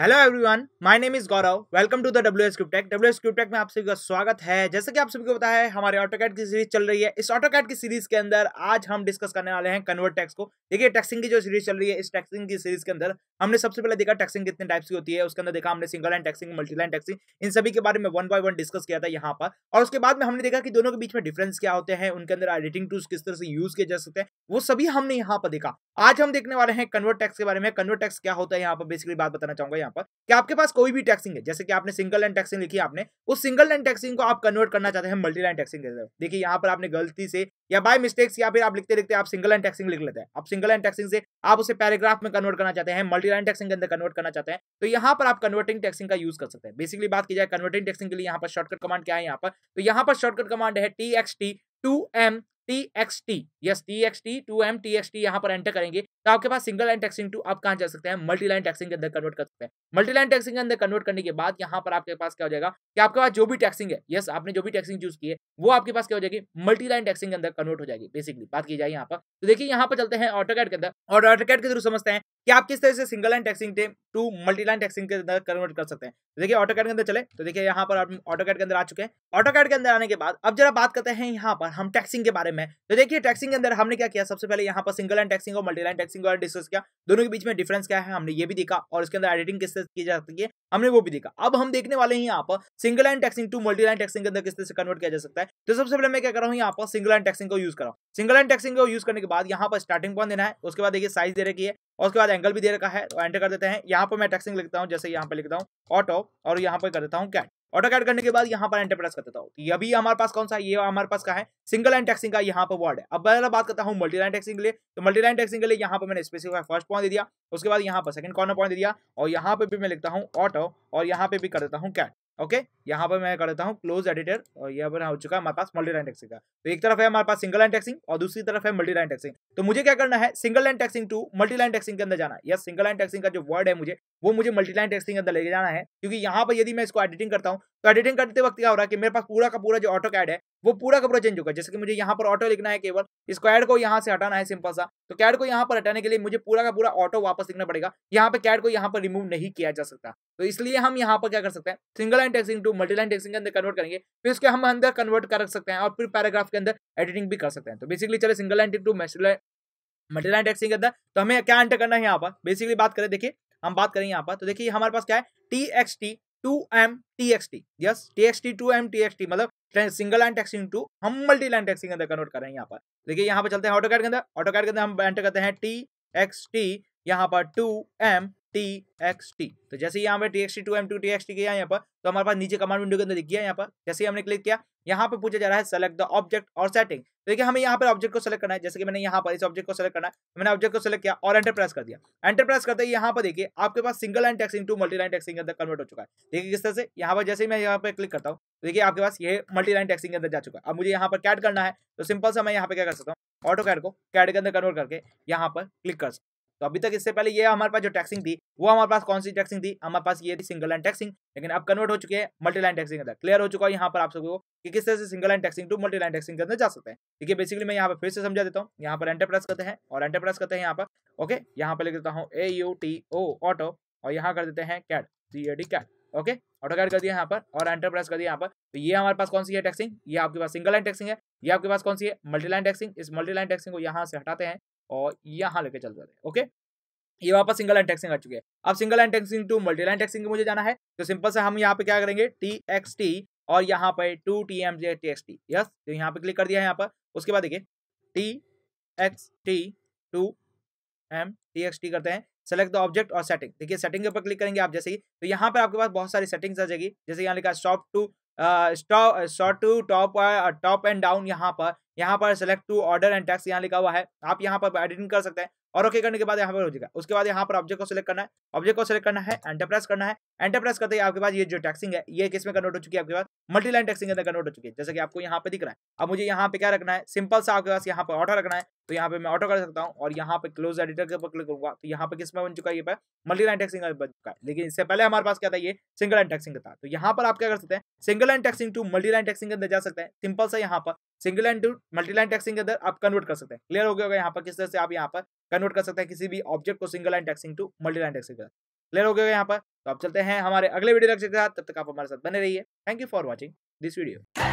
hello everyone my name is Gaurav welcome to the W S Cube Tech W S Cube Tech में आप सभी का स्वागत है जैसे कि आप सभी को पता है हमारे ऑटोकैट की सीरीज चल रही है इस ऑटोकैट की सीरीज के अंदर आज हम डिस्कस करने वाले हैं कन्वर्ट टैक्स को देखिए टैक्सिंग की जो सीरीज चल रही है इस टैक्सिंग की सीरीज के अंदर हमने सबसे पहले देखा टैक्सिंग कितने टाइप्स की होती है उसके अंदर देखा हमने single line taxing multi line taxing इन सभी के बारे में वन बाय वन डिस्कस किया था यहाँ पर और उसके बाद में हमने देखा कि दोनों के बीच में डिफरेंस क्या होते हैं उनके अंदर एडिटिंग टूल्स किस तरह से यूज किए जा सकते हैं वो सभी हमने यहाँ पर देखा आज हम देखने वाले हैं कन्वर्ट टैक्स के बारे में कन्वर्ट टैक्स क्या होता है यहाँ पर बेसिकली बात बताना चाहूंगा यहाँ पर कि आपके पास कोई भी टैक्सिंग है जैसे कि आपने सिंगल लाइन टैक्सिंग लिखी आपने उस सिंगल लाइन टैक्सिंग को आप कन्वर्ट करना चाहते हैं मल्टी लाइन टैक्सिंग के देखिए यहाँ पर आपने गलती से या बाय मिस्टेक्स या फिर आप लिखते लिखते आप सिंगल लाइन टैक्सिंग लिख लेते हैं आप सिंगल लाइन टैक्सिंग से आप उसे पैराग्राफ में कन्वर्ट करना चाहते हैं मल्टी लाइन टैक्सिंग के अंदर कन्वर्ट करना चाहते हैं तो यहाँ पर आप कन्वर्टिंग टैक्सिंग का यूज कर सकते हैं बेसिकली बात की जाए कन्वर्टिंग टैक्सिंग के लिए यहाँ पर शॉर्टकट कमांड क्या है यहाँ पर तो यहाँ पर शॉर्टकट कमांड है T X T to M T X T yes T X T to M T X T यहाँ पर एंटर करेंगे तो आपके पास सिंगल लाइन टैक्सिंग टू आप कहाँ जा सकते हैं मल्टी लाइन टैक्सिंग के अंदर कन्वर्ट कर सकते हैं मल्टी लाइन टैक्सिंग के अंदर कन्वर्ट करने के बाद यहाँ पर आपके पास क्या हो जाएगा कि आपके पास जो भी टैक्सिंग है यस आपने जो भी टैक्सिंग चूज की है वो आपके पास क्या हो जाएगी मल्टी लाइन टैक्सिंग के अंदर कन्वर्ट हो जाएगी बेसिकली बात की जाए यहाँ पर तो देखिए यहाँ पर चलते हैं ऑटो के अंदर और ऑटो के थ्रू समझते हैं कि आप किस तरह से single line texting to multi line texting के अंदर कन्वर्ट कर सकते हैं तो देखिए ऑटो के अंदर चले तो देखिए यहाँ पर आप ऑटो के अंदर आ चुके हैं ऑटो के अंदर आने के बाद अब जरा बात करते हैं यहाँ पर हम टैक्सिंग के बारे में तो देखिए टैक्सिंग के अंदर हमने क्या किया सबसे पहले यहाँ पर सिंगल लाइन टैक्सिंग और मल्टी लाइन टैक्सिंग सिंह द्वारा डिस्कस किया दोनों के बीच में डिफरेंस क्या है हमने ये भी देखा और इसके अंदर एडिटिंग किस तरह की जा सकती है हमने वो भी देखा अब हम देखने वाले हैं यहाँ पर single line texting to multi line texting के अंदर किस तरह से कन्वर्ट किया जा सकता है तो सबसे पहले मैं क्या कर रहा हूँ यहाँ पर सिंगल लाइन टैक्सिंग को यूज कर रहा हूँ सिंगल लाइन टैक्सिंग को यूज करने के बाद यहाँ पर स्टार्टिंग पॉइंट देना है उसके बाद देखिए साइज दे रखी है और उसके बाद एंगल भी दे रखा है एंटर तो कर देते हैं यहाँ पर मैं टैक्सिंग लिखता हूँ जैसे यहाँ पर लिखता हूँ ऑटो और यहाँ पर कर देता हूँ कैट ऑटो कैड करने के बाद यहाँ पर एंटरप्राइज कर देता हूँ ये अभी हमारे पास कौन सा ये हमारे पास का है सिंगल लाइन टैक्सिंग का यहाँ पर वर्ड है अब मैं बात करता हूँ मल्टी लाइन टैक्सिंग के लिए तो मल्टी लाइन टैक्सिंग के लिए यहाँ पर मैंने स्पेसिफाई फर्स्ट पॉइंट दे दिया उसके बाद यहाँ पर सेकंड कॉर्नर पॉइंट दे दिया और यहाँ पर भी मैं लिखता हूँ ऑटो और यहाँ पे भी कर देता हूँ कैट ओके यहाँ पर मैं कर देता हूँ क्लोज एडिटर और यहाँ पर हो चुका है हमारे पास मल्टी लाइन टैक्सिंग का तो एक तरफ है हमारे पास सिंगल लाइन टैक्सिंग और दूसरी तरफ है मल्टी लाइन टैक्सिंग तो मुझे क्या करना है single line texting to multi line texting के अंदर जाना या सिंगल लाइन टैक्सिंग का जो वर्ड है मुझे वो मुझे मल्टी लाइन टैक्सिंग के अंदर लेके जाना है क्योंकि यहाँ पर यदि मैं इसको एडिटिंग करता हूँ तो एडिटिंग करते वक्त क्या हो रहा है कि मेरे पास पूरा का पूरा जो ऑटो कैड है वो पूरा का पूरा चेंज होगा जैसे कि मुझे यहाँ पर ऑटो लिखना है केवल इस कैड को यहाँ से हटाना है सिंपल सा तो कैड को यहाँ पर हटाने के लिए मुझे पूरा का पूरा ऑटो वापस लिखना पड़ेगा यहाँ पे कैड को यहाँ पर रिमूव नहीं किया जा सकता तो इसलिए हम यहाँ पर क्या कर सकते हैं single line texting to multi line texting के अंदर कन्वर्ट करेंगे फिर उसके हम अंदर कन्वर्ट कर सकते हैं और फिर पैराग्राफ के अंदर एडिटिंग भी कर सकते हैं तो बेसिकली चले single line to multi line texting के अंदर तो हमें क्या एंटर करना है यहाँ पर बेसिकली बात करें देखिए हम बात करें यहाँ पर तो देखिए हमारे पास क्या है T X T to M T X T yes T X T to M T X T मतलब सिंगल लाइन टेक्सिंग टू हम मल्टी लाइन टैक्सिंग के अंदर कन्वर्ट कर रहे हैं यहाँ पर देखिए यहाँ पर चलते हैं ऑटो कार्ड के अंदर ऑटो कार्ड के अंदर हम एंटर करते हैं टी एक्स टी यहाँ पर to M T X T तो जैसे ही यहाँ पे T X T to M to T X T किया यहाँ पर तो हमारे पास नीचे कमांड विंडो के अंदर दिख गया यहाँ पर जैसे ही हमने क्लिक किया यहाँ पे पूछा जा रहा है सेलेक्ट द ऑब्जेक्ट और सेटिंग तो देखिए हमें यहाँ पर ऑब्जेक्ट को सेलेक्ट करना है जैसे कि मैंने यहाँ पर इस ऑब्जेक्ट को सेलेक्ट करना है तो मैंने ऑब्जेक्ट को सेलेक्ट किया और एंटर प्रेस कर दिया एंटर प्रेस करते ही यहाँ पर देखिए आपके पास single line texting to multi line texting के अंदर कन्वर्ट हो चुका है देखिए किस तरह से यहाँ पर जैसे ही मैं यहाँ पर क्लिक करता हूँ तो देखिए आपके पास ये मल्टी लाइन टैक्सिंग के अंदर जा चुका है अब मुझे यहाँ पर कैड करना है तो सिंपल सा मैं यहाँ पे क्या कर सकता हूँ ऑटो कैड को कैड के अंदर कन्वर्ट करके यहाँ पर क्लिक कर सकता तो अभी तक इससे पहले ये हमारे पास जो टैक्सिंग थी वो हमारे पास कौन सी टैक्सिंग थी हमारे पास ये थी सिंगल लाइन टैक्सिंग लेकिन अब कन्वर्ट हो चुके हैं मल्टी लाइन टैक्सिंग अंदर क्लियर हो चुका है यहाँ पर आप सबको कि किस तरह से single line texting to multi line texting के अंदर जा सकते हैं ठीक है बेसिकली मैं यहाँ पर फिर से समझा देता हूँ यहाँ पर एंटरप्राइज करते हैं और एंटरप्राइज करते हैं यहाँ पर ओके यहाँ पर लिख देता हूँ A U T O auto और यहाँ कर देते हैं cat C A D cat okay auto CAD कर दिया यहाँ पर और एंटरप्रेस कर दिया यहाँ पर तो ये हमारे पास कौन सी है टैक्सिंग ये आपके पास सिंगल लाइन टैक्सिंग है ये आपके पास कौन सी है मल्टी लाइन टैक्सिंग इस मल्टी लाइन टैक्सिंग को यहाँ से हटाते हैं और यहाँ लेके चल जाते हैं ओके ये वापस सिंगल एंटेक्सिंग आ चुके हैं अब सिंगल एंटेक्सिंग टू मल्टी लाइन टैक्सिंग मुझे जाना है तो सिंपल से हम यहाँ पे क्या करेंगे टी एक्स टी और यहाँ पे to T M J T X T yes तो यहाँ पे क्लिक कर दिया है यहाँ पर उसके बाद देखिए T X T to M T X T करते हैं सेलेक्ट द ऑब्जेक्ट और सेटिंग देखिए सेटिंग के ऊपर क्लिक करेंगे आप जैसे ही तो यहाँ पे आपके पास बहुत सारी सेटिंग्स आ जाएगी जैसे यहाँ लिखा है stop to short to top top and down यहाँ पर यहाँ पर select to order and text यहाँ लिखा हुआ है आप यहाँ पर एडिटिंग कर सकते हैं और ओके करने के बाद यहाँ पर हो जाएगा उसके बाद यहाँ पर ऑब्जेक्ट को सिलेक्ट करना है ऑब्जेक्ट को सिलेक्ट करना है एंटरप्राइस करना है एंटरप्राइज करते ही आपके पास ये जो टैक्सिंग है ये किस में कन्वर्ट हो चुकी है आपके पास मल्टीलाइन टैक्सिंग के अंदर कन्वर्ट हो चुकी है जैसे कि आपको यहाँ पे दिख रहा है अब मुझे यहाँ पे क्या रखना है सिंपल सा आपके पास यहाँ पर ऑर्डर रखना है तो यहाँ पे मैं ऑटो कर सकता हूँ और यहाँ पे क्लोज एडिटर के ऊपर क्लिक करूंगा तो यहाँ पे किस में बन चुका है ये पर मल्टी लाइन टैक्सिंग बन चुका है लेकिन इससे पहले हमारे पास क्या था ये सिंगल लाइन टैक्सिंग था तो यहाँ पर आप क्या कर सकते हैं single line texting to multi line texting के अंदर जा सकते हैं सिंपल सा यहाँ पर single line to multi line texting के अंदर आप कन्वर्ट कर सकते हैं क्लियर हो गया यहाँ पर किस तरह से आप यहाँ पर कन्वर्ट कर सकते हैं किसी भी ऑब्जेक्ट को single line texting to multi line texting clear हो गया यहाँ पर तो आप चलते हैं हमारे अगले वीडियो लेक्चर के साथ तब तक आप हमारे साथ बने रहिए thank you for watching this video